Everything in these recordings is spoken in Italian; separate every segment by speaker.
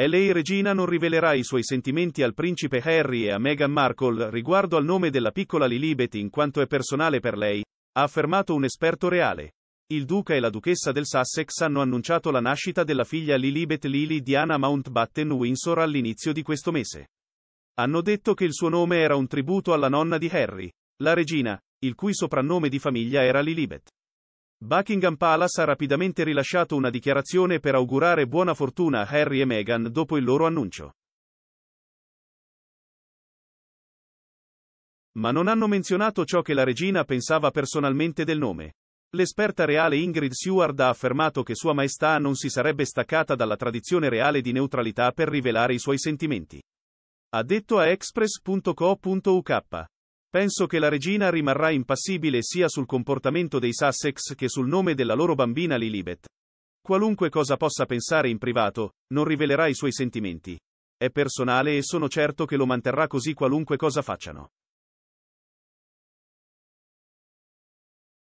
Speaker 1: È lei regina non rivelerà i suoi sentimenti al principe Harry e a Meghan Markle riguardo al nome della piccola Lilibet in quanto è personale per lei, ha affermato un esperto reale. Il duca e la duchessa del Sussex hanno annunciato la nascita della figlia Lilibet Lily Diana Mountbatten Windsor all'inizio di questo mese. Hanno detto che il suo nome era un tributo alla nonna di Harry, la regina, il cui soprannome di famiglia era Lilibet. Buckingham Palace ha rapidamente rilasciato una dichiarazione per augurare buona fortuna a Harry e Meghan dopo il loro annuncio. Ma non hanno menzionato ciò che la regina pensava personalmente del nome. L'esperta reale Ingrid Seward ha affermato che Sua Maestà non si sarebbe staccata dalla tradizione reale di neutralità per rivelare i suoi sentimenti. Ha detto a express.co.uk. Penso che la regina rimarrà impassibile sia sul comportamento dei Sussex che sul nome della loro bambina Lilibet. Qualunque cosa possa pensare in privato, non rivelerà i suoi sentimenti. È personale e sono certo che lo manterrà così qualunque cosa facciano.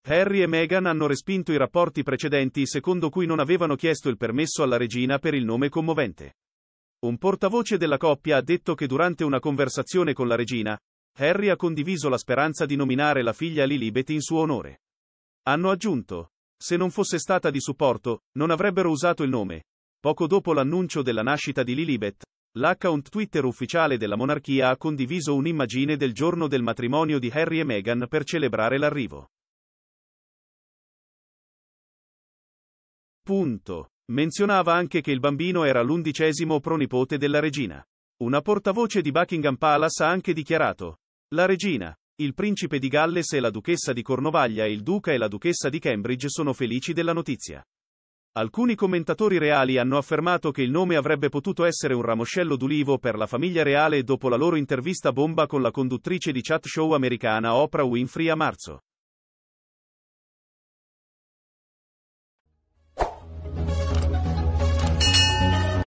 Speaker 1: Harry e Meghan hanno respinto i rapporti precedenti secondo cui non avevano chiesto il permesso alla regina per il nome commovente. Un portavoce della coppia ha detto che durante una conversazione con la regina, Harry ha condiviso la speranza di nominare la figlia Lilibet in suo onore. Hanno aggiunto. Se non fosse stata di supporto, non avrebbero usato il nome. Poco dopo l'annuncio della nascita di Lilibet, l'account Twitter ufficiale della monarchia ha condiviso un'immagine del giorno del matrimonio di Harry e Meghan per celebrare l'arrivo. Punto. Menzionava anche che il bambino era l'undicesimo pronipote della regina. Una portavoce di Buckingham Palace ha anche dichiarato. La regina, il principe di Galles e la duchessa di Cornovaglia e il duca e la duchessa di Cambridge sono felici della notizia. Alcuni commentatori reali hanno affermato che il nome avrebbe potuto essere un ramoscello d'ulivo per la famiglia reale dopo la loro intervista bomba con la conduttrice di chat show americana Oprah Winfrey a marzo.